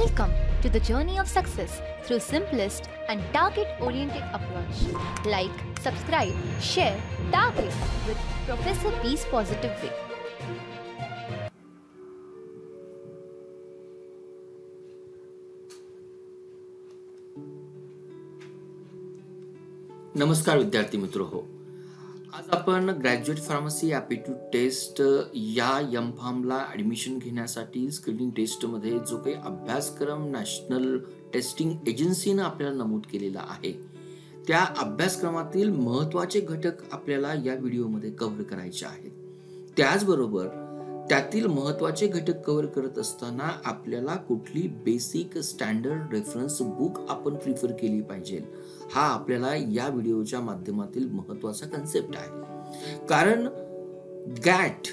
Welcome to the journey of success through simplest and target-oriented approach. Like, subscribe, share, target with Professor P's Positive Way. Namaskar, विद्यार्थी आज आपण graduate pharmacy aptitude test या यम फार्मला ॲडमिशन घेण्यासाठी screening टेस्टमध्ये जो काही अभ्यासक्रम नॅशनल टेस्टिंग एजन्सीनं आपल्याला नमूद केलेला आहे त्या अभ्यासक्रमातील महत्त्वाचे घटक आपल्याला या व्हिडिओमध्ये कव्हर करायचे आहेत त्याचबरोबर त्यातील महत्वाचे घटक कव्हर करत असताना आपल्याला कुठली बेसिक स्टँडर्ड रेफरन्स बुक आपण प्रिफर केली पाहिजे हा आपल्याला या व्हिडिओच्या माध्यमातील महत्वाचा कन्सेप्ट आहे कारण गॅट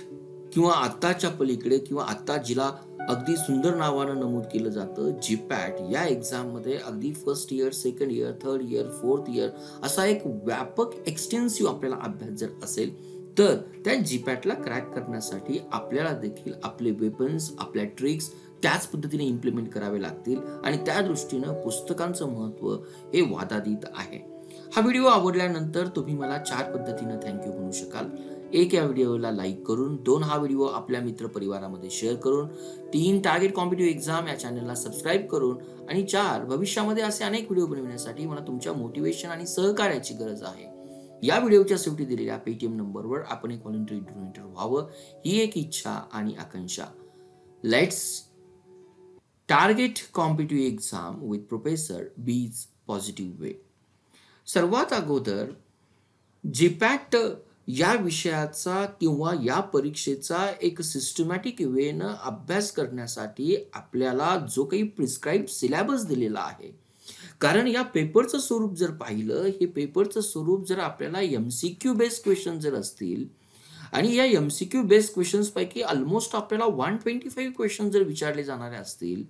किंवा आत्ताच्या पलीकडे किंवा आत्ता जिला अगदी सुंदर नावानं नमूद केलं जातं जीपॅट या एक्झाममध्ये अगदी first year second year third year fourth year असा एक व्यापक एक्सटेन्सिव्ह आपल्याला अभ्यास जर असेल तर त्या जीपॅटला क्रॅक करण्यासाठी आपल्याला देखील आपले वेपन्स आपल्या ट्रिक्स त्याच पद्धतीने इम्प्लिमेंट करावे लागतील आणि त्या दृष्टीनं पुस्तकांचं महत्त्व हे वादादित आहे हा व्हिडिओ आवडल्यानंतर तुम्ही मला चार पद्धतीनं थँक्यू म्हणू शकाल एक या व्हिडिओला लाईक करून दोन हा व्हिडिओ आपल्या मित्रपरिवारामध्ये शेअर करून तीन टार्गेट कॉम्पिटिव्ह एक्झाम या चॅनलला सबस्क्राईब करून आणि चार भविष्यामध्ये असे अनेक व्हिडिओ बनविण्यासाठी मला तुमच्या मोटिवेशन आणि सहकार्याची गरज आहे या व्हिडिओच्या शेवटी दिलेल्या पेटीएम नंबरवर आपण एक व्हॉलेंटरी डोनेटर व्हावं ही एक इच्छा आणि आकांक्षा let's target competitive exam with professor बीज पॉझिटिव्ह वे सर्वात अगोदर जिपॅट या विषयाचा किंवा या परीक्षेचा एक सिस्टमॅटिक वेनं अभ्यास करण्यासाठी आपल्याला जो काही प्रिस्क्राईब सिलेबस दिलेला आहे कारण या पेपरचं स्वरूप जर पाहिलं हे पेपरचं स्वरूप जर आपल्याला M C Q based question जर असतील आणि या एम सी क्यू बेस्ड क्वेश्चन्सपैकी ऑलमोस्ट आपल्याला वन ट्वेंटी फाईव्ह क्वेश्चन जर विचारले जाणारे असतील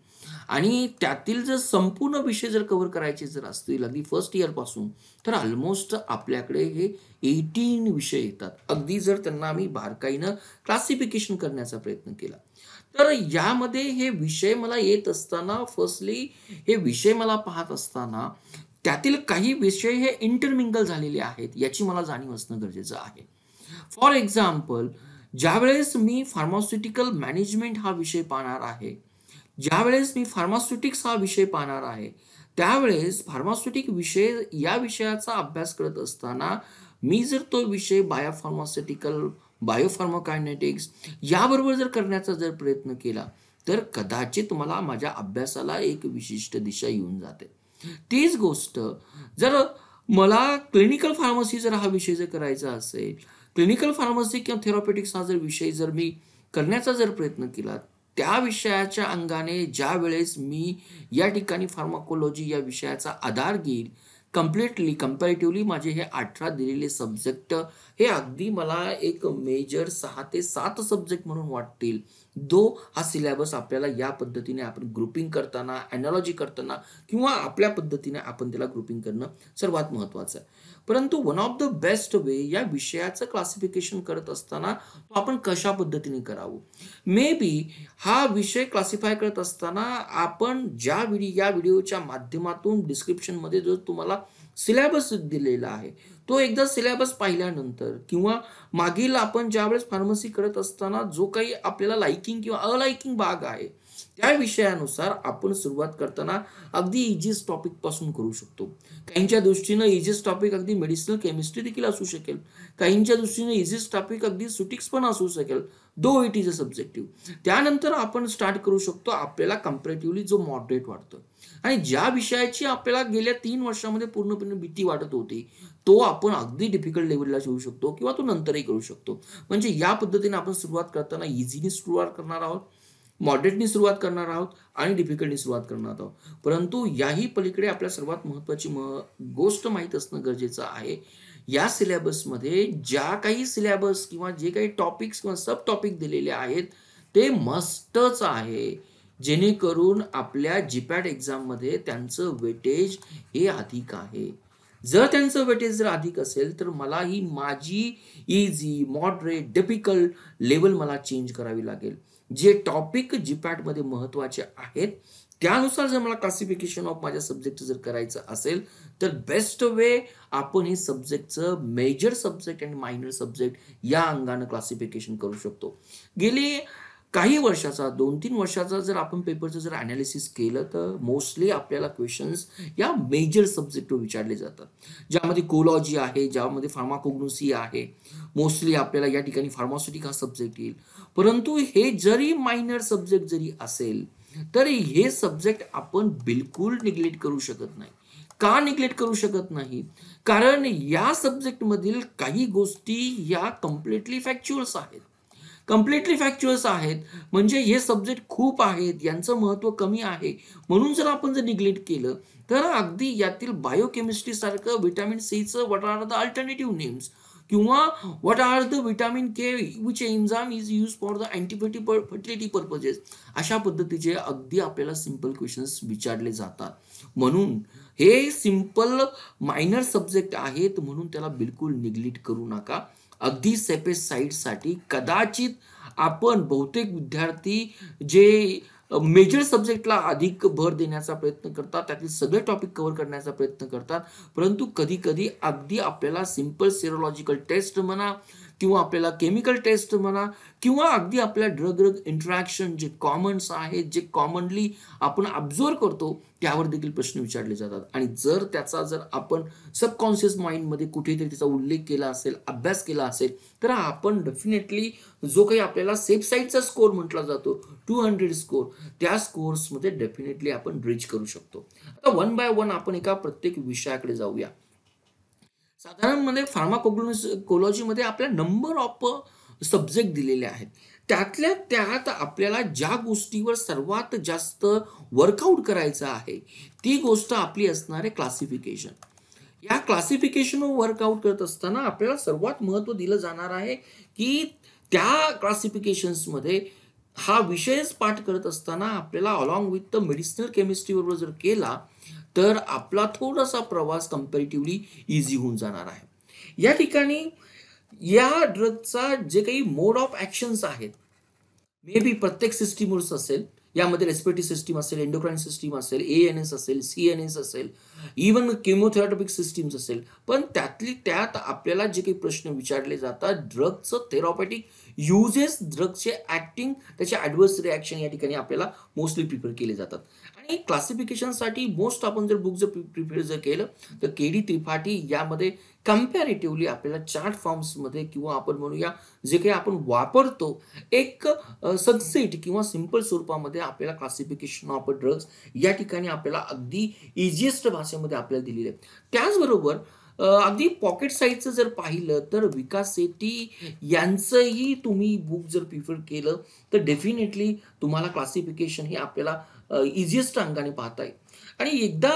आणि त्यातील जर संपूर्ण विषय जर कव्हर करायचे जर असतील अगदी फर्स्ट इयरपासून तर ऑलमोस्ट आपल्याकडे हे एटीन विषय येतात अगदी जर त्यांना आम्ही बारकाईनं क्लासिफिकेशन करण्याचा प्रयत्न केला तर यामध्ये हे विषय मला येत असताना फर्स्टली हे विषय मला पाहत असताना त्यातील काही विषय हे इंटरमिंगल झालेले आहेत याची मला जाणीव असणं गरजेचं आहे फॉर एक्झाम्पल ज्यावेळेस मी फार्मास्युटिकल मॅनेजमेंट हा विषय पाहणार आहे ज्यावेळेस मी फार्मास्युटिक्स हा विषय पाहणार आहे त्यावेळेस फार्मास्युटिक विषय या विषयाचा अभ्यास करत असताना मी जर तो विषय बायोफार्मास्युटिकल बायोफार्मोकायनेटिक्स याबरोबर जर करण्याचा जर प्रयत्न केला तर कदाचित मला माझ्या अभ्यासाला एक विशिष्ट दिशा येऊन जाते तीच गोष्ट जर मला क्लिनिकल फार्मसी जर हा विषय जर करायचा असेल क्लिनिकल फार्मसी किंवा थेरॉपेटिक्स हा जर विषय जर मी करण्याचा जर प्रयत्न केला त्या विषयाच्या अंगाने ज्या वेळेस मी या ठिकाणी फार्माकोलॉजी या विषयाचा आधार घेईल कम्प्लिटली कम्पॅरेटिव्हली माझे हे अठरा दिलेले सब्जेक्ट हे अगदी मला एक मेजर सहा ते सात सब्जेक्ट म्हणून वाटतील दो हा सिलेबस आपल्याला या पद्धतीने आपण ग्रुपिंग करताना ॲनॉलॉजी करताना किंवा आपल्या पद्धतीने आपण त्याला ग्रुपिंग करणं सर्वात महत्त्वाचं आहे परंतु one of the best way या विषयाचं क्लासिफिकेशन करत असताना तो आपण कशा पद्धतीने करावं मे बी हा विषय क्लासिफाय करत असताना आपण ज्या व्हिडिओ या व्हिडिओच्या माध्यमातून डिस्क्रिप्शनमध्ये जो तुम्हाला सिलेबस दिलेला आहे तो एकदा सिलेबस पाहिल्यानंतर किंवा मागील आपण ज्यावेळेस फार्मसी करत असताना जो काही आपल्याला लायकिंग किंवा अलायकिंग भाग आहे त्या विषयानुसार आपण सुरुवात करताना अगदी इजीस पासून करू शकतो काहींच्या दृष्टीनं इजीस टॉपिक अगदी मेडिसिनल केमिस्ट्री देखील असू शकेल काहींच्या दृष्टीनं इजीस टॉपिक अगदी सुटिक्स पण असू शकेल though it is a subjective त्यानंतर आपण स्टार्ट करू शकतो आपल्याला कम्पेरेटिव्हली जो मॉडरेट वाटतो आणि ज्या विषयाची आपल्याला गेल्या तीन वर्षामध्ये पूर्णपणे भीती वाटत होती तो आपण अगदी डिफिकल्ट लेवलला शिवू शकतो किंवा तो नंतरही करू शकतो म्हणजे या पद्धतीने आपण सुरुवात करताना इझिली सुरुवात करणार आहोत मॉडरेटनी सुरुवात करणार आहोत आणि डिफिकल्टनी सुरुवात करणार आहोत परंतु याही पलीकडे आपल्या सर्वात महत्त्वाची म गोष्ट माहीत असणं गरजेचं आहे या सिलेबसमध्ये ज्या काही सिलेबस किंवा जे काही टॉपिक्स किंवा सब टॉपिक दिलेले आहेत ते मस्टच आहे जेणेकरून आपल्या जीपॅट एक्झाममध्ये त्यांचं वेटेज हे अधिक आहे जर त्यांचं वेटेज जर अधिक असेल तर मला ही माझी इझी मॉडरेट डिफिकल्ट लेवल मला चेंज करावी लागेल जे टॉपिक जी मध्ये महत्त्वाचे आहेत त्यानुसार जर मला क्लासिफिकेशन ऑफ माझ्या सब्जेक्ट जर करायचं असेल तर बेस्ट वे आपण हे सब्जेक्टचं major subject and minor subject या अंगाने क्लासिफिकेशन करू शकतो गेली काही वर्षाचा दोन तीन वर्षाचा जर आपण पेपरचं जर अनालिसिस केलं तर मोस्टली आपल्याला क्वेश्चन्स या मेजर सब्जेक्टवर विचारले जातात ज्यामध्ये कोलॉजी आहे ज्यामध्ये फार्माकोग्नोसी आहे मोस्टली आपल्याला या ठिकाणी फार्मास्युटिक हा सब्जेक्ट येईल परंतु हे जरी मायनर सब्जेक्ट जरी असेल तरी हे सब्जेक्ट आपण बिलकुल निग्लेक्ट करू शकत नाही का निग्लेक्ट करू शकत नाही कारण या सब्जेक्ट मधील काही गोष्टी या कम्प्लिटली फॅक्च्युअल्स आहेत कम्प्लिटली फॅक्च्युअल्स आहेत म्हणजे हे सब्जेक्ट खूप आहेत यांचं महत्व कमी आहे म्हणून जर आपण जर निग्लेक्ट केलं तर अगदी यातील सारखं व्हिटॅमिन सीचं what are the alternative names किंवा what are the vitamin k which enzyme is use for the antibiotic fertility purposes अशा पद्धतीचे अगदी आपल्याला सिंपल क्वेश्चन्स विचारले जातात म्हणून हे सिंपल मायनर सब्जेक्ट आहेत म्हणून त्याला बिलकुल निग्लिट करू नका अगदी सेपेस साठी कदाचित आपण बहुतेक विद्यार्थी जे मेजर सब्जेक्टला अधिक भर देण्याचा प्रयत्न करतात त्यातील सगळे टॉपिक कव्हर करण्याचा प्रयत्न करतात परंतु कधी कधी अगदी आपल्याला सिंपल सिरोलॉजिकल टेस्ट म्हणा किंवा आपल्याला केमिकल टेस्ट म्हणा किंवा अगदी आपल्या ड्रग ड्रग इंटरॅक्शन जे कॉमन्स आहेत जे कॉमनली आपण ऑब्झर्व करतो त्यावर देखील प्रश्न विचारले जातात आणि जर त्याचा जर आपण सबकॉन्शियस माइंडमध्ये कुठेतरी त्याचा उल्लेख केला असेल अभ्यास केला असेल तर आपण डेफिनेटली जो काही आपल्याला सेफ साईडचा स्कोर म्हटला जातो टू हंड्रेड स्कोर त्या स्कोर्समध्ये डेफिनेटली आपण ब्रिज करू शकतो आता वन बाय वन आपण एका प्रत्येक विषयाकडे जाऊया साधारणमध्ये फार्माकोग्लोस मध्ये आपल्या नंबर ऑफ सब्जेक्ट दिलेले आहेत त्यातल्या त्यात आपल्याला ज्या गोष्टीवर सर्वात जास्त वर्कआउट करायचं आहे ती गोष्ट आपली असणार आहे क्लासिफिकेशन या क्लासिफिकेशनवर वर्कआउट करत असताना आपल्याला सर्वात महत्व दिलं जाणार आहे की त्या क्लासिफिकेशन्समध्ये हा विषयच पाठ करत असताना आपल्याला अलॉंग विथ द मेडिसिनल केमिस्ट्रीबरोबर जर केला तर आपला थोडासा प्रवास कम्पॅरेटिव्हली इझी होऊन जाणार आहे या ठिकाणी या ड्रगचा जे काही मोड ऑफ ॲक्शन्स आहेत मे बी प्रत्येक सिस्टीमवरच असेल यामध्ये रेस्पिरेटरी सिस्टीम असेल एंडोक्राईन सिस्टीम असेल ए एन एस असेल सी एन एस असेल इवन केमोथेराटॉपिक सिस्टीम्स असेल पण त्यातली त्यात आपल्याला जे काही प्रश्न विचारले जातात ड्रगचं थेरॉपॅटिक युजेस ड्रगचे ॲक्टिंग त्याचे ॲडवर्स रिॲक्शन या ठिकाणी आपल्याला मोस्टली प्रिफर केले जातात आणि क्लासिफिकेशनसाठी मोस्ट आपण जर बुक जर प्रिपेअर जर केलं तर केडी त्रिपाठी यामध्ये कम्पॅरेटिव्हली आपल्याला चार्ट फॉर्म्समध्ये किंवा आपण म्हणूया जे काही आपण वापरतो एक सनसेट किंवा सिंपल स्वरूपामध्ये आपल्याला क्लासिफिकेशन ऑफ ड्रग्ज या ठिकाणी आपल्याला अगदी इजिएस्ट भाषेमध्ये आपल्याला दिलेलं आहे त्याचबरोबर अगदी पॉकेट साईजचं जर पाहिलं तर विकास सेट्टी यांचंही तुम्ही बुक जर प्रिफर केलं तर डेफिनेटली तुम्हाला क्लासिफिकेशन हे आपल्याला इझिएस्ट अंगाने पाहताय आणि एकदा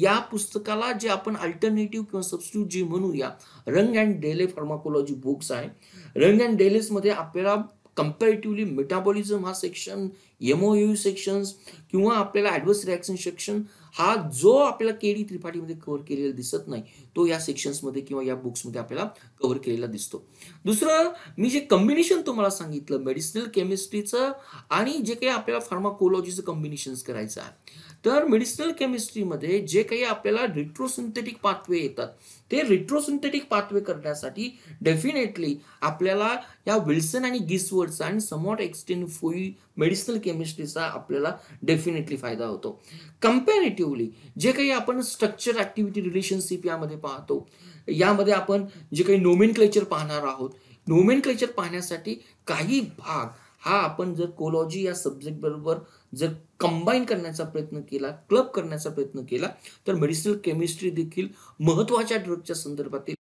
या पुस्तकाला जे आपण अल्टरनेटिव्ह किंवा सबस्टिट्यूट जी म्हणूया रंग अँड डेले फार्माकोलॉजी बुक्स आहे रंग अँड डेलेसमध्ये आपल्याला कम्पॅरेटिव्हली मेटाबॉलिझम हा सेक्शन एमओयू सेक्शन्स किंवा आपल्याला ॲडव्हर्स रिॲक्शन सेक्शन हा जो आपल्याला केडी त्रिपाठीमध्ये कव्हर केलेला दिसत नाही तो या मध्ये किंवा या बुक्समध्ये आपल्याला कव्हर केलेला दिसतो दुसरं मी जे कॉम्बिनेशन तुम्हाला सांगितलं मेडिसिनल केमिस्ट्रीचं आणि जे काही आपल्याला फार्माकोलॉजीचं कॉम्बिनेशन करायचं आहे तर मेडिसिनल केमिस्ट्रीमध्ये जे काही आपल्याला रिट्रोसिंथेटिक पाथवे येतात ते रिट्रोसिंथेटिक पाथवे करण्यासाठी डेफिनेटली आपल्याला या विल्सन आणि गिसवर्डचा आणि समॉट एक्सटेन फुई मेडिसिनल केमिस्ट्रीचा आपल्याला डेफिनेटली फायदा होतो कम्पॅरेटिव्हली जे काही आपण स्ट्रक्चर ऍक्टिव्हिटी रिलेशनशिप यामध्ये पाहतो यामध्ये आपण जे काही नोमेन पाहणार आहोत नोमेन पाहण्यासाठी काही भाग हा आपण जर कोलॉजी या सब्जेक्ट बरोबर जर कंबाईन करण्याचा प्रयत्न केला क्लब करण्याचा प्रयत्न केला तर मेडिसिनल केमिस्ट्री देखील महत्वाच्या ड्रगच्या संदर्भातील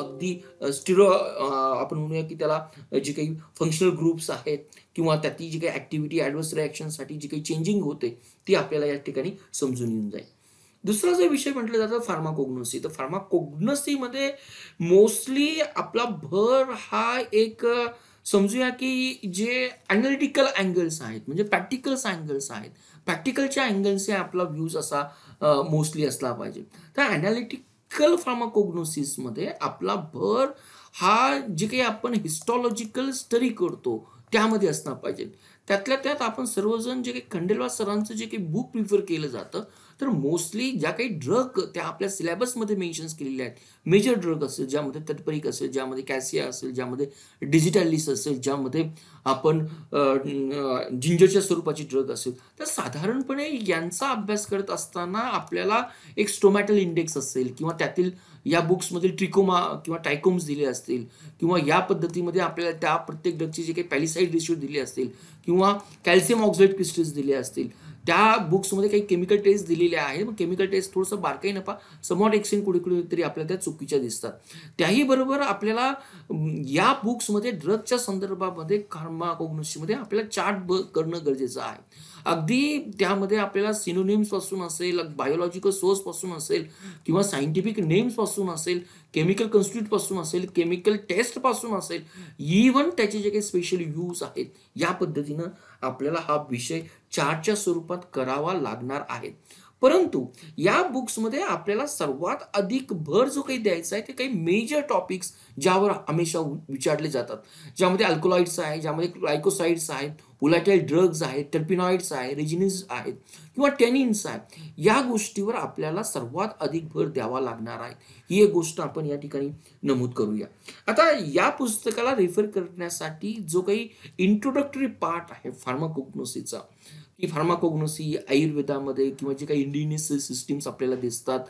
अगदी स्टिरो आपण म्हणूया की त्याला जे काही फंक्शनल ग्रुप्स आहेत किंवा त्यातली जी काही ऍक्टिव्हिटी ऍडव्हर्स रिॲक्शनसाठी जी काही चेंजिंग होते ती आपल्याला या ठिकाणी समजून येऊन जाईल दुसरा जो विषय म्हटलं जातो फार्माकोग्नोसी तर मध्ये मोस्टली आपला भर हा एक समजूया की जे अनालिटिकल अँगल्स आहेत म्हणजे प्रॅक्टिकल्स अँगल्स आहेत प्रॅक्टिकलच्या अँगल्सचे आपला व्ह्यूज असा मोस्टली असला पाहिजे तर अनालिटिकल फार्माकोग्नोसिसमध्ये आपला भर हा जे काही आपण हिस्टॉलॉजिकल स्टडी करतो त्यामध्ये असला पाहिजे त्यातल्या त्यात आपण सर्वजण जे काही खंडेलवा सरांचं जे काही बुक प्रिफर केलं जातं तर मोस्टली ज्या काही ड्रग त्या आपल्या सिलेबसमध्ये मेन्शन्स केलेल्या आहेत मेजर ड्रग असेल ज्यामध्ये तटपरिक असेल ज्यामध्ये कॅसिया असेल ज्यामध्ये डिजिटॅलिस असेल ज्यामध्ये आपण जिंजरच्या स्वरूपाची ड्रग असेल तर साधारणपणे यांचा अभ्यास करत असताना आपल्याला एक स्टोमॅटल इंडेक्स असेल किंवा त्यातील या बुक्समधील ट्रिकोमा किंवा टायकोम्स दिले असतील किंवा या पद्धतीमध्ये आपल्याला त्या प्रत्येक ड्रगचे जे काही पॅलिसाईड रेशिओ दिले असतील किंवा कॅल्शियम ऑक्साईड क्रिस्टल्स दिले असतील त्या बुक्समध्ये काही केमिकल टेस्ट दिलेल्या आहेत मग केमिकल टेस्ट थोडंसं बारकाही नफा समॉट एक्सचेंज कुठे कुठे तरी आपल्याला त्या चुकीच्या दिसतात त्याही बरोबर आपल्याला या बुक्समध्ये ड्रगच्या संदर्भामध्ये कार्मा मध्ये आपल्याला चार्ट ब करणं गरजेचं आहे अगदी त्यामध्ये आपल्याला पासून असेल बायोलॉजिकल सोर्स पासून असेल किंवा सायंटिफिक नेम्स पासून असेल केमिकल पासून असेल केमिकल टेस्ट पासून असेल इवन त्याचे जे काही स्पेशल यूज आहेत या पद्धतीनं आपल्याला हा विषय चार्टच्या स्वरूपात करावा लागणार आहे परंतु या बुक्समध्ये आपल्याला सर्वात अधिक भर जो काही द्यायचा आहे ते काही मेजर टॉपिक्स ज्यावर हमेशा विचारले जातात ज्यामध्ये अल्कोलॉइड्स आहे ज्यामध्ये क्लायकोसाइड्स आहेत उलाटेल ड्रग्ज आहेत टर्पिनॉइड्स आहे रेजिनिन्स आहेत किंवा टेनिन्स आहेत या गोष्टीवर आपल्याला सर्वात अधिक भर द्यावा लागणार आहे ही एक गोष्ट आपण या ठिकाणी नमूद करूया आता या पुस्तकाला रेफर करण्यासाठी जो काही इंट्रोडक्टरी पार्ट आहे फार्माकोग्नोसीचा की फार्माकोग्नोसी आयुर्वेदामध्ये किंवा जे काही इंडिनिस सिस्टीम्स आपल्याला दिसतात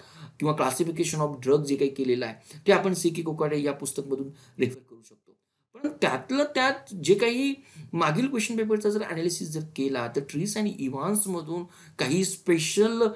किंवा क्लासिफिकेशन ऑफ ड्रग जे काही केलेलं आहे ते आपण सी के कोकाडे या पुस्तकमधून रेफर करू शकतो पण त्यातलं त्यात जे काही मागील क्वेश्चन पेपरचा जर अनालिसिस जर केला तर ट्रीस आणि इव्हान्समधून काही स्पेशल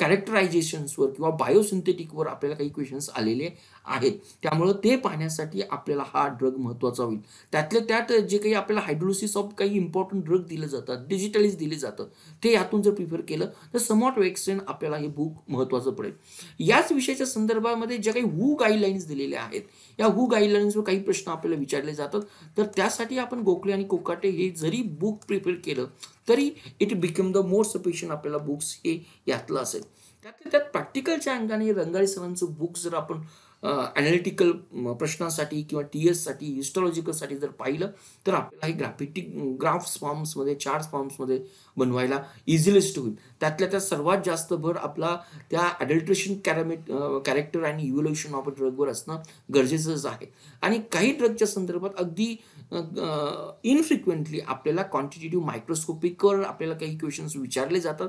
कॅरेक्टरायझेशन्सवर किंवा बायोसिंथेटिकवर आपल्याला काही क्वेश्चन्स आलेले आहेत त्यामुळं ते पाहण्यासाठी आपल्याला हा ड्रग महत्वाचा होईल त्यातल्या त्यात जे काही आपल्याला हायड्रोसिस ऑफ काही इम्पॉर्टंट ड्रग दिले जातात डिजिटलीज दिले जातं ते यातून जर प्रिफर केलं तर समॉट एक्सटेंड आपल्याला हे बुक महत्वाचं पडेल याच विषयाच्या संदर्भामध्ये ज्या काही हू गाईडलाईन्स दिलेल्या आहेत या हू गाईडलाईन्सवर काही प्रश्न आपल्याला विचारले जातात तर त्यासाठी आपण गोखले आणि कोकाटे हे जरी बुक प्रिपेअर केलं तरी it become the more sufficient आपल्याला बुक्स हे यातलं असेल त्यात त्यात प्रॅक्टिकलच्या अंगाने रंगारी सरांचं बुक जर आपण ॲनालिटिकल प्रश्नासाठी किंवा टी एससाठी हिस्टॉलॉजिकलसाठी जर पाहिलं तर आपल्याला हे ग्राफिटिक ग्राफ्स फॉर्म्समध्ये चार्ट फॉर्म्समध्ये बनवायला इझिलेस्ट होईल त्यातल्या त्या सर्वात जास्त भर आपला त्या ॲडल्ट्रेशन कॅरेमेट कॅरेक्टर आणि इव्होल्युशन ऑफ अ ड्रगवर असणं गरजेचंच आहे आणि काही ड्रगच्या संदर्भात अगदी इनफ्रिक्वेंटली आपल्याला क्वांटिटेटिव्ह मायक्रोस्कोपिकवर आपल्याला काही क्वेश्चन्स विचारले जातात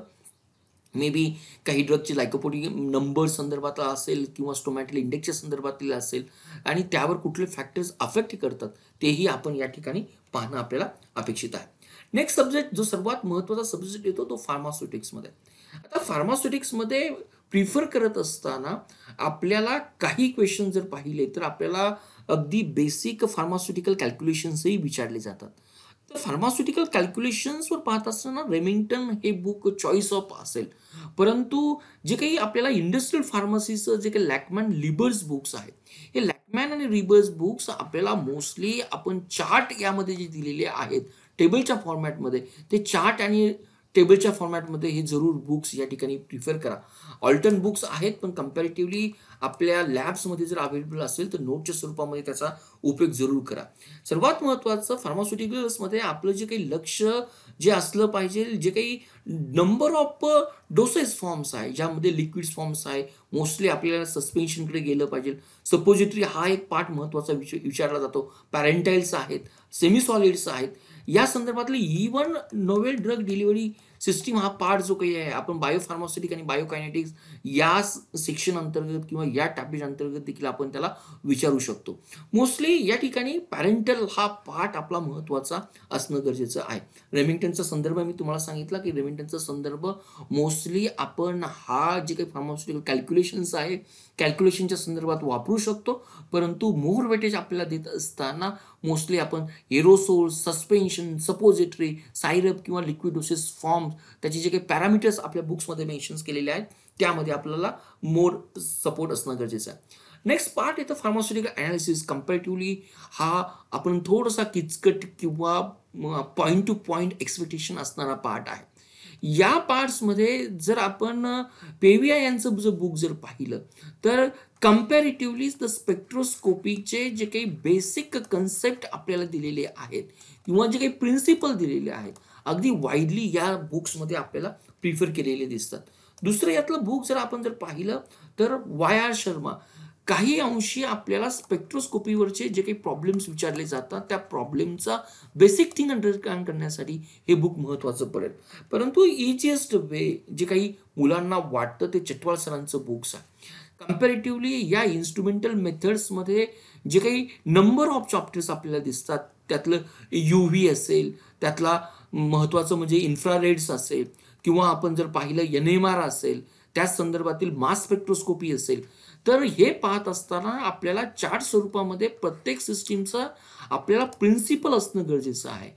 मे बी काही ड्रगची लायकोपोटी नंबर संदर्भातला असेल किंवा स्टोमॅटल इंडेक्सच्या संदर्भातील असेल आणि त्यावर कुठले फॅक्टर्स अफेक्ट करतात तेही आपण या ठिकाणी पाहणं आपल्याला अपेक्षित आहे नेक्स्ट सब्जेक्ट जो सर्वात महत्त्वाचा सब्जेक्ट येतो तो फार्मास्युटिक्समध्ये आता फार्मास्युटिक्समध्ये प्रिफर करत असताना आपल्याला काही क्वेश्चन जर पाहिले तर आपल्याला अगदी बेसिक फार्मास्युटिकल कॅल्क्युलेशन्सही विचारले जातात तर फार्मास्युटिकल कॅल्क्युलेशन्सवर पाहत असताना रेमिंग्टन हे बुक चॉईस ऑफ असेल परंतु जे काही आपल्याला इंडस्ट्रियल फार्मसीचं जे काही लॅकमॅन लिबर्स बुक्स आहेत हे लॅकमॅन आणि रिबर्स बुक्स आपल्याला मोस्टली आपण चार्ट यामध्ये जे दिलेले आहेत टेबलच्या फॉर्मॅटमध्ये ते चार्ट आणि टेबलच्या फॉर्मॅटमध्ये हे जरूर बुक्स या ठिकाणी प्रिफर करा ऑल्टर्न बुक्स आहेत पण कम्पॅरेटिव्हली आपल्या लॅब्समध्ये जर अवेलेबल असेल तर नोटच्या स्वरूपामध्ये त्याचा उपयोग जरूर करा सर्वात महत्त्वाचं फार्मास्युटिकल्समध्ये आपलं जे काही लक्ष जे असलं पाहिजे जे काही नंबर ऑफ डोसेस फॉर्म्स आहे ज्यामध्ये लिक्विड्स फॉर्म्स आहे मोस्टली आपल्याला सस्पेन्शनकडे गेलं पाहिजे सपोजिटरी हा एक पार्ट महत्त्वाचा विचारला जातो पॅरेंटाईल्स आहेत सेमी सॉलिड्स आहेत या संदर्भातली even novel drug delivery system हा पार्ट जो काही आहे आपण बायोफार्मास्युटिक आणि बायोकायनेटिक्स या सेक्शन अंतर्गत किंवा या टॅपिज अंतर्गत देखील आपण त्याला विचारू शकतो मोस्टली या ठिकाणी पॅरेंटल हा पार्ट आपला महत्त्वाचा असणं गरजेचं आहे रेमिंग्टनचा संदर्भ मी तुम्हाला सांगितला की रेमिंग्टनचा संदर्भ मोस्टली आपण हा जे काही फार्मास्युटिकल कॅल्क्युलेशन्स आहे कॅल्क्युलेशनच्या संदर्भात वापरू शकतो परंतु मोहर वेटेज आपल्याला देत असताना मोस्टली आपण एरोसोल सस्पेन्शन सपोजिटरी सायरप किंवा लिक्विडोसिस फॉर्म त्याचे जे काही पॅरामीटर्स आपल्या बुक्समध्ये मेन्शन्स केलेले आहेत त्यामध्ये आपल्याला मोर सपोर्ट असणं गरजेचं आहे नेक्स्ट पार्ट येतं फार्मास्युटिकल अनालिसिस कम्पॅरेटिव्हली हा आपण थोडासा किचकट किंवा पॉईंट टू पॉईंट एक्सपेक्टेशन असणारा पार्ट आहे या मध्ये जर आपण पेविया यांचं जर बुक जर पाहिलं तर कम्पॅरेटिव्हली द स्पेक्ट्रोस्कोपीचे जे काही बेसिक कन्सेप्ट आपल्याला दिलेले आहेत किंवा जे काही प्रिन्सिपल दिलेले आहेत अगदी वाईडली या बुक्समध्ये आपल्याला प्रिफर केलेले दिसतात दुसरं यातलं बुक जर आपण जर पाहिलं तर वाय आर शर्मा काही अंशी आपल्याला स्पेक्ट्रोस्कोपीवरचे जे काही प्रॉब्लेम्स विचारले जातात त्या प्रॉब्लेमचा बेसिक थिंग अंडरस्टँड करण्यासाठी हे बुक महत्त्वाचं पडेल परंतु इजिएस्ट वे जे काही मुलांना वाटतं ते चटवाळ सरांचं बुक्स आहे कम्पॅरेटिव्हली या इन्स्ट्रुमेंटल मेथड्समध्ये जे काही नंबर ऑफ चॉप्टर्स आपल्याला दिसतात त्यातलं यू व्ही असेल त्यातला महत्त्वाचं म्हणजे इन्फ्रारेड्स असेल किंवा आपण जर पाहिलं एन एम आर असेल त्याच संदर्भातील मास स्पेक्ट्रोस्कोपी असेल तर हे पाहत असताना आपल्याला चार्ट स्वरूपामध्ये प्रत्येक सिस्टीमचं आपल्याला प्रिन्सिपल असणं गरजेचं आहे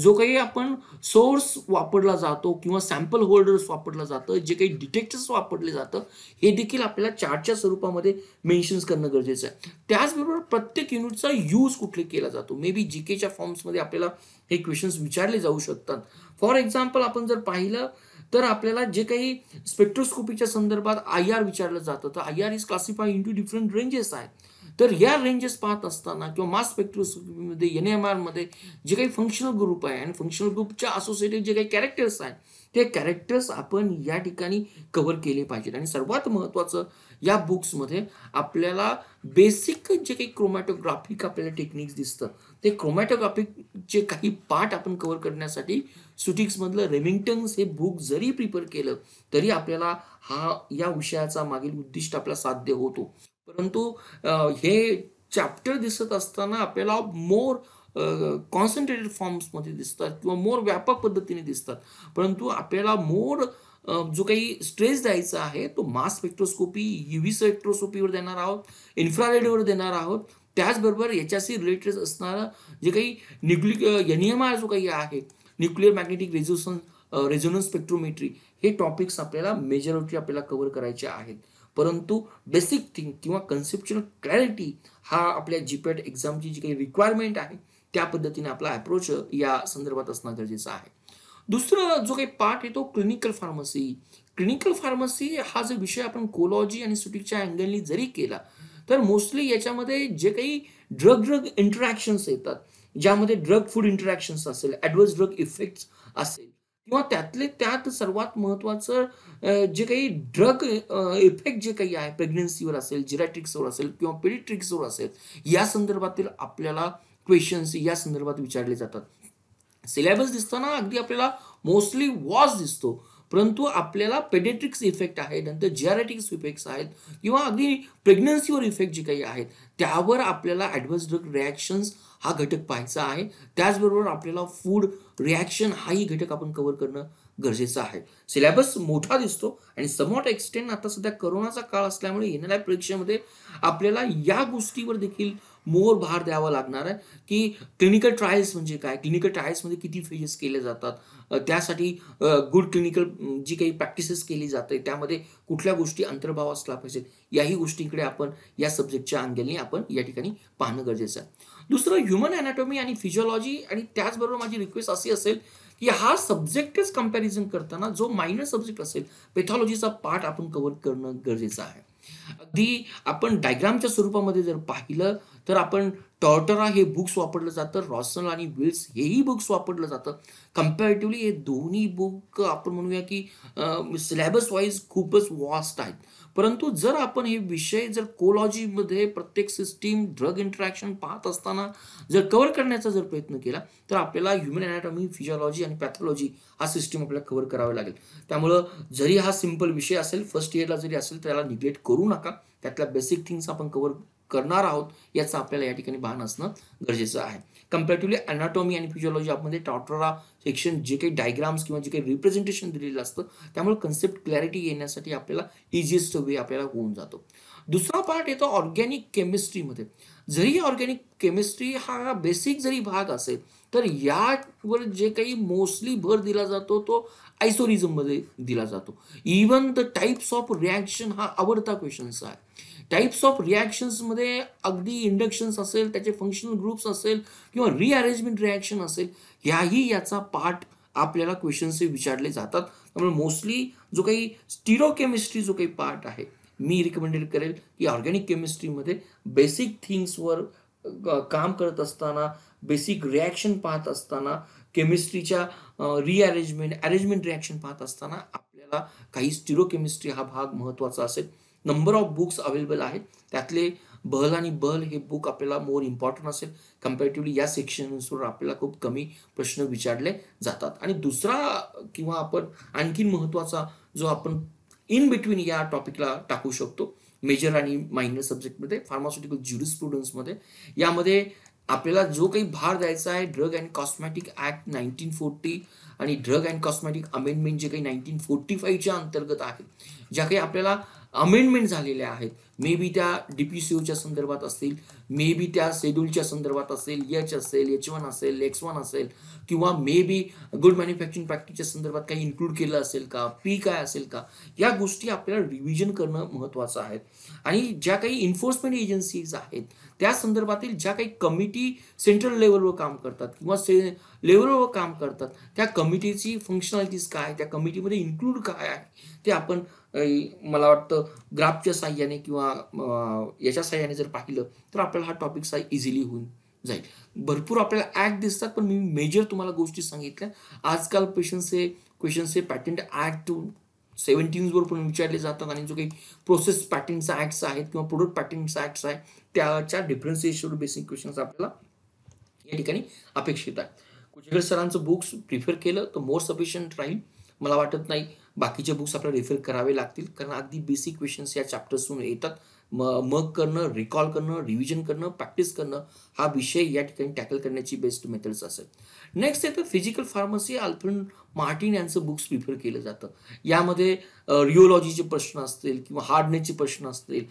जो काही आपण सोर्स वापरला जातो किंवा सॅम्पल होल्डर्स वापरलं जातं जे काही डिटेक्टर्स वापरले जातं हे देखील आपल्याला चार्टच्या स्वरूपामध्ये मेन्शन्स करणं गरजेचं आहे त्याचबरोबर प्रत्येक युनिटचा यूज कुठले केला जातो मे बी जी केच्या फॉर्म्समध्ये आपल्याला हे क्वेश्चन्स विचारले जाऊ शकतात फॉर एक्झाम्पल आपण जर पाहिलं तर आपल्याला जे काही स्पेक्ट्रोस्कोपीच्या संदर्भात आय आर विचारलं जातं तर I R is classify to different ranges आहेत तर या रेंजेस पाहत असताना किंवा मास स्पेक्ट्रोस्कोपीमध्ये एन एम आरमध्ये जे काही फंक्शनल ग्रुप आहे आणि फंक्शनल ग्रुपच्या असोसिएटेड जे काही कॅरेक्टर्स आहेत ते कॅरेक्टर्स आपण या ठिकाणी कव्हर केले पाहिजेत आणि सर्वात महत्त्वाचं या बुक्समध्ये आपल्याला बेसिक जे काही क्रोमॅटोग्राफिक आपल्याला टेक्निक्स दिसतं ते क्रोमॅटोग्राफिक जे काही पार्ट आपण कव्हर करण्यासाठी सुटिक्समधलं रेमिंग्टन्स हे बुक जरी प्रिपेअर केलं तरी आपल्याला हा या विषयाचा मागील उद्दिष्ट आपला साध्य होतो परंतु हे चॅप्टर दिसत असताना आपल्याला मोर कॉन्सन्ट्रेटेड फॉर्म्समध्ये दिसतात किंवा मोर व्यापक पद्धतीने दिसतात परंतु आपल्याला मोर जो काही स्ट्रेस द्यायचा आहे तो मास स्पेक्ट्रोस्कोपी युव्ही स्पेक्ट्रोस्कोपीवर देणार आहोत इन्फ्रारेडवर देणार आहोत त्याचबरोबर याच्याशी रिलेटेड असणारं जे काही न्यूक्लिक एनियमा जो काही आहे न्यूक्लिअर मॅग्नेटिक रेझोसन रेझोनन्स स्पेक्ट्रोमेट्री हे टॉपिक्स आपल्याला मेजॉरिटी आपल्याला कव्हर करायचे आहेत परंतु बेसिक थिंग किंवा कन्सेप्च्युअल क्लॅरिटी हा आपल्या जीपॅट एक्झामची e जी काही रिक्वायरमेंट आहे त्या पद्धतीने आपला अप्रोच या संदर्भात असणं गरजेचं आहे दुसरा जो काही पार्ट येतो क्लिनिकल फार्मसी क्लिनिकल फार्मसी हा जो विषय आपण कोलॉजी आणि सुटीकच्या अँगलनी जरी केला तर मोस्टली याच्यामध्ये जे काही ड्रग ड्रग इंटरॅक्शन्स येतात ज्यामध्ये ड्रग फूड इंटरॅक्शन्स असेल ॲडव्हर्स ड्रग इफेक्ट्स असेल किंवा त्यातले त्यात सर्वात महत्त्वाचं जे काही ड्रग इफेक्ट जे काही आहे प्रेग्नन्सीवर असेल जिरॅट्रिक्सवर असेल किंवा पेडिट्रिक्सवर असेल या संदर्भातील आपल्याला क्वेश्चन्स या संदर्भात विचारले जातात सिलेबस दिसताना अगदी आपल्याला मोस्टली वॉज दिसतो परंतु आपल्याला पेडेट्रिक्स इफेक्ट आहे नंतर जिआरेटिक्स इफेक्ट्स आहेत किंवा अगदी प्रेग्नन्सीवर इफेक्ट जे काही आहेत त्यावर आपल्याला ॲडव्हर्स ड्रग रिॲक्शन्स हा घटक पाहायचा आहे त्याचबरोबर आपल्याला फूड रिॲक्शन हाही घटक आपण कव्हर करणं गरजेचं आहे सिलेबस मोठा दिसतो आणि समॉट एक्सटेंड आता सध्या करोनाचा काळ असल्यामुळे येणाऱ्या परीक्षेमध्ये आपल्याला या गोष्टीवर देखील मोर भार द्यावा लागणार आहे की क्लिनिकल ट्रायल्स म्हणजे काय क्लिनिकल ट्रायल्समध्ये किती फेजेस केले जातात त्यासाठी गुड क्लिनिकल जी काही प्रॅक्टिसेस केली जाते त्यामध्ये कुठल्या गोष्टी अंतर्भाव असला पाहिजे याही गोष्टींकडे आपण या सब्जेक्टच्या अंगेलनी आपण या ठिकाणी पाहणं गरजेचं आहे दुसरं ह्युमन अनॅटॉमी आणि फिजिओलॉजी आणि त्याचबरोबर माझी रिक्वेस्ट अशी असेल की हा सब्जेक्टच कम्पॅरिझन करताना जो मायनर सब्जेक्ट असेल पेथॉलॉजीचा पार्ट आपण कव्हर करणं गरजेचं आहे अगदी आपण डायग्रामच्या स्वरूपामध्ये जर पाहिलं तर आपण टॉर्टरा हे बुक्स वापरलं जातं रॉसन आणि विल्स हेही बुक्स वापरलं जातं कम्पॅरेटिव्हली हे दोन्ही बुक आपण म्हणूया की सिलेबस वाईज खूपच वास्ट आहेत परंतु जर आपण हे विषय जर कोलॉजीमध्ये प्रत्येक सिस्टीम ड्रग इंटरॅक्शन पाहत असताना जर कव्हर करण्याचा जर प्रयत्न केला तर आपल्याला ह्युमन अनाटॉमी फिजिओलॉजी आणि पॅथॉलॉजी हा सिस्टीम आपल्याला कव्हर करावा लागेल त्यामुळं जरी हा सिम्पल विषय असेल फर्स्ट इयरला जरी असेल तर त्याला निग्लेक्ट करू नका त्यातल्या बेसिक थिंग्स आपण कव्हर करणार आहोत याचं आपल्याला या ठिकाणी भान असणं गरजेचं आहे कम्पॅरेटिव्हली अनाटॉमी आणि फिजिओलॉजी आपण टॉटोरा सेक्शन जे काही डायग्राम्स किंवा जे काही रिप्रेझेंटेशन दिलेलं असतं त्यामुळे कन्सेप्ट क्लॅरिटी येण्यासाठी आपल्याला इझिएस्ट वे आपल्याला होऊन जातो दुसरा पार्ट येतो ऑर्गॅनिक केमिस्ट्रीमध्ये जरी ऑर्गॅनिक केमिस्ट्री हा बेसिक जरी भाग असेल तर यावर जे काही मोस्टली भर दिला जातो तो मध्ये दिला जातो even the types of reaction हा आवडता क्वेश्चन्स आहे टाईप्स ऑफ रिॲक्शन्समध्ये अगदी इंडक्शन्स असेल त्याचे फंक्शनल ग्रुप्स असेल किंवा रिअरेंजमेंट रिॲक्शन असेल ह्याही याचा पार्ट आपल्याला क्वेश्चन्स विचारले जातात त्यामुळे मोस्टली जो काही स्टिरोकेमिस्ट्री जो काही पार्ट आहे मी रिकमेंडेड करेल की ऑर्गॅनिक केमिस्ट्रीमध्ये बेसिक थिंग्सवर काम करत असताना बेसिक रिॲक्शन पाहत असताना केमिस्ट्रीच्या रिअरेंजमेंट अरेंजमेंट रिॲक्शन पाहत असताना आपल्याला काही स्टिरोकेमिस्ट्री हा भाग महत्त्वाचा असेल नंबर ऑफ बुक्स अवेलेबल आहेत त्यातले बहल आणि बहल हे बुक आपल्याला मोर इम्पॉर्टंट असेल कम्पॅरेटिव्हली या सेक्शन्सवर आपल्याला खूप कमी प्रश्न विचारले जातात आणि दुसरा किंवा आपण आणखीन महत्त्वाचा जो आपण इन बिटवीन या टॉपिकला टाकू शकतो मेजर आणि मायनर सब्जेक्टमध्ये फार्मास्युटिकल ज्युरिस्प्रुडन्समध्ये यामध्ये आपल्याला जो काही भार द्यायचा आहे drug and cosmetic act nineteen forty आणि ड्रग अँड कॉस्मॅटिक अमेंडमेंट जे काही नाईन्टीन फोर्टी फाईव्हच्या अंतर्गत आहे ज्या काही आपल्याला अमेंडमेंट झालेल्या आहेत मे बी त्या डी पी सी ओच्या संदर्भात असतील मे बी त्या शेड्यूलच्या संदर्भात असेल एच असेल एच वन असेल एक्स वन असेल किंवा मे बी गुड मॅन्युफॅक्चरिंग प्रॅक्टिसच्या संदर्भात काही इन्क्लूड केलं असेल का पी काय असेल का या गोष्टी आपल्याला रिव्हिजन करणं महत्त्वाचं आहे आणि ज्या काही इन्फोर्समेंट एजन्सीज आहेत त्या संदर्भातील ज्या काही कमिटी सेंट्रल लेवलवर काम करतात किंवा से लेवलवर काम करतात त्या कमिटीची फंक्शनॅलिटीज काय त्या कमिटीमध्ये इन्क्लूड काय आहे ते आपण मला वाटतं ग्राफच्या साह्याने किंवा याच्या साह्याने जर पाहिलं तर आपल्याला हा साय इझिली होऊन जाईल भरपूर आपल्याला ऍक्ट दिसतात पण मी मेजर तुम्हाला गोष्टी सांगितल्या आजकाल क्वेश्चन्स क्वेश्चन्सचे पॅटर्न ऍक्ट सेव्हन्टीन्सवर पण विचारले जातात आणि जो काही प्रोसेस पॅटर्नचा ॲक्ट्स आहेत किंवा प्रोडक्ट पॅटर्नचा ॲक्ट्स आहे त्याच्या डिफरन्सिएशनवर बेसिक क्वेश्चन्स आपल्याला या ठिकाणी अपेक्षित आहे सरांचं बुक्स प्रिफर केलं तर मोर सफिशियंट राहील मला वाटत नाही बाकीचे बुक्स आपल्याला रिफर करावे लागतील कारण अगदी बेसिक क्वेश्चन्स या चॅप्टर्सून येतात मग करणं रिकॉल करणं रिव्हिजन करणं प्रॅक्टिस करणं हा विषय या ठिकाणी टॅकल करण्याची बेस्ट मेथड्स असेल नेक्स्ट येतं फिजिकल फार्मसी अल्फ्रेड मार्टिन यांचं बुक्स प्रिफर केलं जातं यामध्ये रिओलॉजीचे प्रश्न असतील किंवा हार्डनेसचे प्रश्न असतील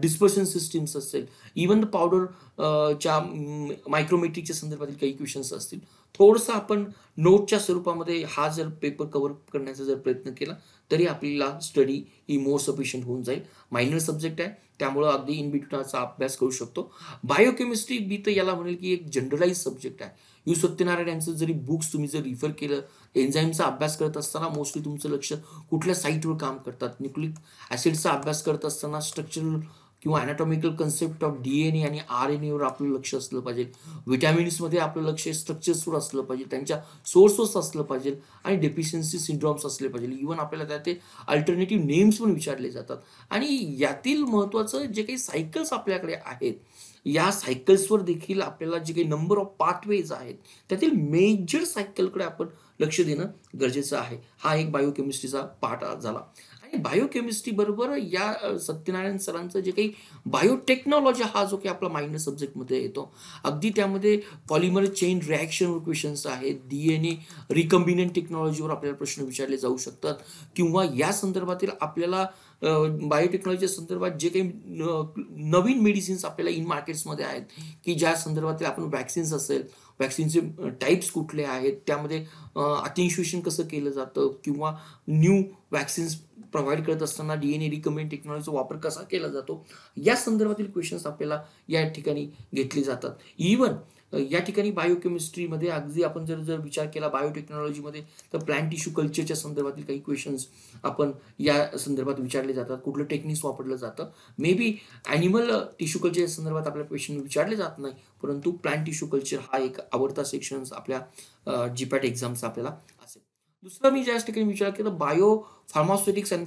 डिस्पर्शन सिस्टीम्स असतील इवन द पावडर च्या मायक्रोमेट्रिकच्या संदर्भातील काही क्वेश्चन्स असतील थोडंसं आपण नोटच्या स्वरूपामध्ये हा जर पेपर कव्हर करण्याचा जर प्रयत्न केला तरी आपल्याला स्टडी ही मोर सफिशियंट होऊन जाईल मायनर सब्जेक्ट आहे त्यामुळं अगदी इन अभ्यास करू शकतो बायोकेमिस्ट्री बी तर याला म्हणेल की एक जनरलाइज सब्जेक्ट आहे यू सत्यनारायण यांचं जरी बुक्स तुम्ही जर रिफर केलं एन्झाईमचा अभ्यास करत असताना मोस्टली तुमचं लक्ष कुठल्या साईटवर काम करतात न्यूक्लिक ऍसिडचा अभ्यास करत असताना स्ट्रक्चरल किंवा अनाटॉमिकल कन्सेप्ट ऑफ डीएनए आणि आर एन एवर आपलं लक्ष असलं पाहिजे विटॅमिन्समध्ये आपलं लक्ष स्ट्रक्चर्सवर असलं पाहिजे त्यांच्या सोर्सेस असलं पाहिजे आणि डेफिशियन्सी सिंड्रॉम्स असले पाहिजे इव्हन आपल्याला त्या ते अल्टरनेटिव्ह नेम्स पण विचारले जातात आणि यातील महत्त्वाचं जे काही सायकल्स आपल्याकडे आहेत या सायकल्सवर देखील आपल्याला जे काही नंबर ऑफ पाथवेज आहेत त्यातील मेजर सायकलकडे आपण लक्ष देणं गरजेचं आहे हा एक बायोकेमिस्ट्रीचा पार्ट झाला आणि बायोकेमिस्ट्री बरोबर या सत्यनारायण सरांचं जे काही बायोटेक्नॉलॉजी हा जो काही आपला मायनर सब्जेक्टमध्ये येतो अगदी त्यामध्ये पॉलिमर चेन रिॲक्शन क्वेश्चन्स आहेत डी एन ए टेक्नॉलॉजीवर आपल्याला प्रश्न विचारले जाऊ शकतात किंवा या संदर्भातील आपल्याला बायोटेक्नॉलॉजी संदर्भात जे काही नवीन मेडिसिन्स आपल्याला इन मार्केट्समध्ये आहेत की ज्या संदर्भातील आपण वॅक्सिन्स असेल वॅक्सिनचे टाईप्स कुठले आहेत त्यामध्ये अतिन्शुएशन कसं केलं जातं किंवा न्यू वॅक्सिन्स प्रोव्हाइड करत असताना डी एन ए रिकमेंड टेक्नॉलॉजीचा वापर कसा केला जातो या संदर्भातील क्वेश्चन्स आपल्याला या ठिकाणी घेतले जातात इवन या ठिकाणी बायोकेमिस्ट्रीमध्ये अगदी आपण जर जर विचार केला बायोटेक्नॉलॉजीमध्ये तर प्लॅन्ट टिश्यू कल्चरच्या संदर्भातील काही क्वेश्चन्स आपण या संदर्भात विचारले जातात कुठलं टेक्निक्स वापरलं जातं मे बी ॲनिमल टिश्यू कल्चरच्या संदर्भात आपल्या क्वेश्चन विचारले जात नाही परंतु प्लॅन्ट टिश्यू कल्चर हा एक आवडता सेक्शन आपल्या जीपॅट एक्झामचा आपल्याला असेल दुसरा मी ज्या ठिकाणी विचार केला बायो फार्मास्युटिक्स अँड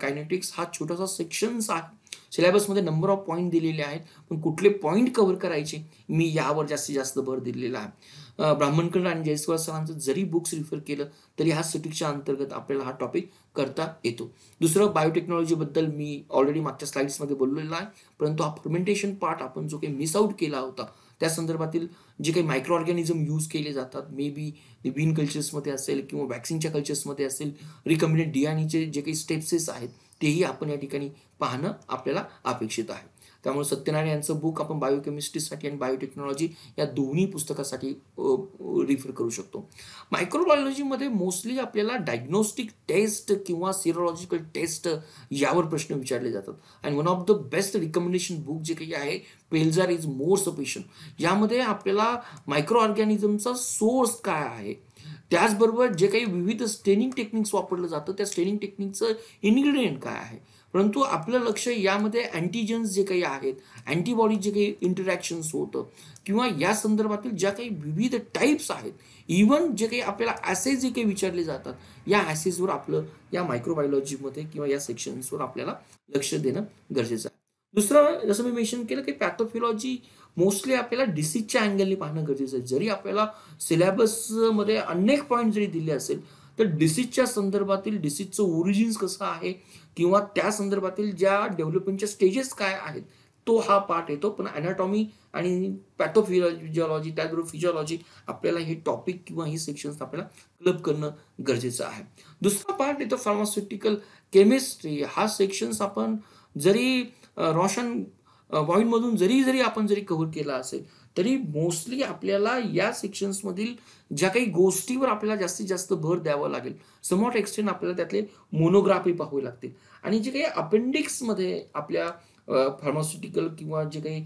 कायनेटिक्स हा छोटासा सेक्शन्स आहे सिलेबसमध्ये नंबर ऑफ पॉईंट दिलेले आहेत पण कुठले पॉईंट कव्हर करायचे मी यावर जास्तीत जास्त भर दिलेला आहे ब्राह्मणकर आणि जयस्वाल सरांचं जरी बुक्स रिफर केलं तरी ह्या सुटिकच्या अंतर्गत आपल्याला हा टॉपिक करता येतो दुसरं बायोटेक्नॉलॉजीबद्दल मी ऑलरेडी मागच्या स्लाइड्समध्ये बोललेला आहे परंतु हा फर्मेंटेशन पार्ट आपण जो काही मिस आउट केला होता त्या संदर्भातील जे काही मायक्रो ऑर्गॅनिझम यूज केले जातात मे बी विन कल्चर्समध्ये असेल किंवा वॅक्सिनच्या कल्चर्समध्ये असेल रिकमेंडेड चे जे काही स्टेप्सेस आहेत तेही आपण या ठिकाणी पाहणं आपल्याला अपेक्षित आहे त्यामुळे सत्यनारायण यांचं बुक आपण बायोकेमिस्ट्रीसाठी आणि बायोटेक्नॉलॉजी या दोन्ही पुस्तकासाठी रिफर करू शकतो मायक्रोबायोलॉजीमध्ये मोस्टली आपल्याला डायग्नोस्टिक टेस्ट किंवा सिरोलॉजिकल टेस्ट यावर प्रश्न विचारले जातात and one of the best recommendation book जे काही आहे पेल्झार इज मोर सफिशियंट यामध्ये आपल्याला मायक्रो ऑर्गॅनिझमचा सोर्स काय आहे त्याचबरोबर जे काही विविध स्टेनिंग टेक्निक्स वापरलं जातं त्या स्टेनिंग टेक्निकचं इन्ग्रेडियंट काय आहे परंतु आपलं लक्ष यामध्ये अँटीजन्स जे काही आहेत अँटीबॉडीज जे काही इंटरॅक्शन्स होतं किंवा या संदर्भातील ज्या काही विविध टाईप्स आहेत इवन जे काही आपल्याला ॲसेज जे काही विचारले जातात या ॲसेजवर आपलं या मायक्रोबायोलॉजीमध्ये किंवा या सेक्शन्सवर आपल्याला लक्ष देणं गरजेचं आहे दुसरं जसं मी मेन्शन केलं की पॅथोफिलॉजी मोस्टली आपल्याला डिसीजच्या अँगलने पाहणं गरजेचं आहे जरी आपल्याला सिलेबसमध्ये अनेक पॉईंट जरी दिले असेल तर डिसीजच्या संदर्भातील डिसीजचं ओरिजिन्स कसं आहे किंवा त्या संदर्भातील ज्या डेव्हलपमेंटच्या स्टेजेस काय आहेत तो हा पार्ट येतो पण अनाटॉमी आणि पॅथोफिजिओलॉजी त्याचबरोबर फिजिओलॉजी आपल्याला हे टॉपिक किंवा हे सेक्शन्स आपल्याला क्लब करणं गरजेचं आहे दुसरा पार्ट येतो फार्मास्युटिकल केमिस्ट्री हा सेक्शन्स आपण जरी रोशन मधून जरी जरी आपण जरी कव्हर केला असेल तरी मोस्टली आपल्याला या सेक्शन्समधील ज्या काही गोष्टीवर आपल्याला जास्तीत जास्त भर द्यावा लागेल समॉट एक्सटेंड आपल्याला त्यातले मोनोग्राफी पाहावी लागतील आणि जे काही अपेंडिक्समध्ये आपल्या फार्मास्युटिकल किंवा जे काही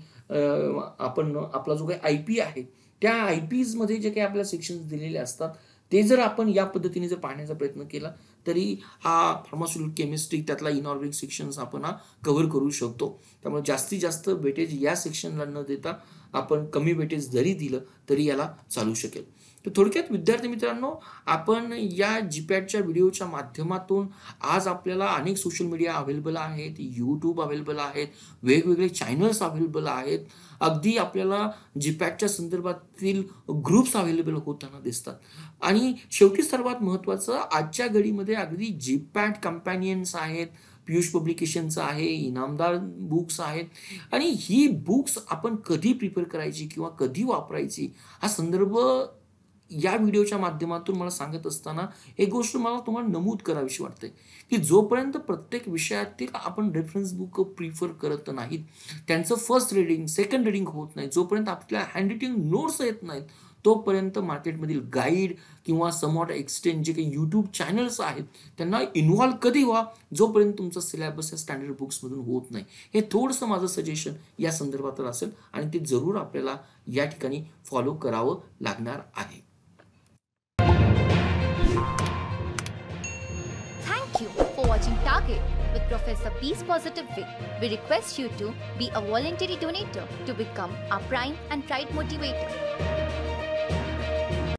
आपण आपला जो काही आय पी आहे त्या आय पीजमध्ये जे काही आपल्या सेक्शन्स दिलेले असतात ते जर आपण या पद्धतीने जर पाहण्याचा प्रयत्न केला तरी हा फार्मास्युटिकल केमिस्ट्री त्यातला इनऑर्गॅनिक सेक्शन्स आपण हा कव्हर करू शकतो त्यामुळे जास्तीत जास्त वेटेज या सेक्शनला न देता आपण कमी वेटेज जरी दिलं तरी याला चालू शकेल तर थोडक्यात विद्यार्थी मित्रांनो आपण या जीपॅडच्या व्हिडिओच्या माध्यमातून आज आपल्याला अनेक सोशल मीडिया अवेलेबल आहेत यूट्यूब अवेलेबल आहेत वेगवेगळे चॅनल्स अवेलेबल आहेत अगदी आपल्याला जीपॅडच्या संदर्भातील ग्रुप्स अवेलेबल होताना दिसतात आणि शेवटी सर्वात महत्त्वाचं आजच्या घडीमध्ये अगदी जीपॅड कंपॅनियन्स आहेत पियुष पब्लिकेशनचं आहे इनामदार बुक्स आहेत आणि ही बुक्स आपण कधी प्रिफर करायची किंवा कधी वापरायची हा संदर्भ या व्हिडिओच्या माध्यमातून मला सांगत असताना एक गोष्ट मला तुम्हाला नमूद करावीशी वाटते की जोपर्यंत प्रत्येक विषयातील आपण रेफरन्स बुक प्रिफर करत नाहीत त्यांचं फर्स्ट रिडिंग सेकंड रिडिंग होत नाही जोपर्यंत आपल्या हँडरिटिंग नोट्स येत नाहीत तोपर्यंत मार्केटमधील गाईड किंवा समॉट एक्सटेंड जे काही यूट्यूब चॅनल्स आहेत त्यांना इन्व्हॉल्व कधी व्हा जोपर्यंत तुमचा सिलेबस या स्टँडर्ड बुक्समधून होत नाही हे थोडंसं माझं सजेशन या संदर्भात असेल आणि ते जरूर आपल्याला या ठिकाणी फॉलो करावं लागणार आहे watching Target with Professor Peace Positive Way. We request you to be a voluntary donator to become our prime and pride motivator.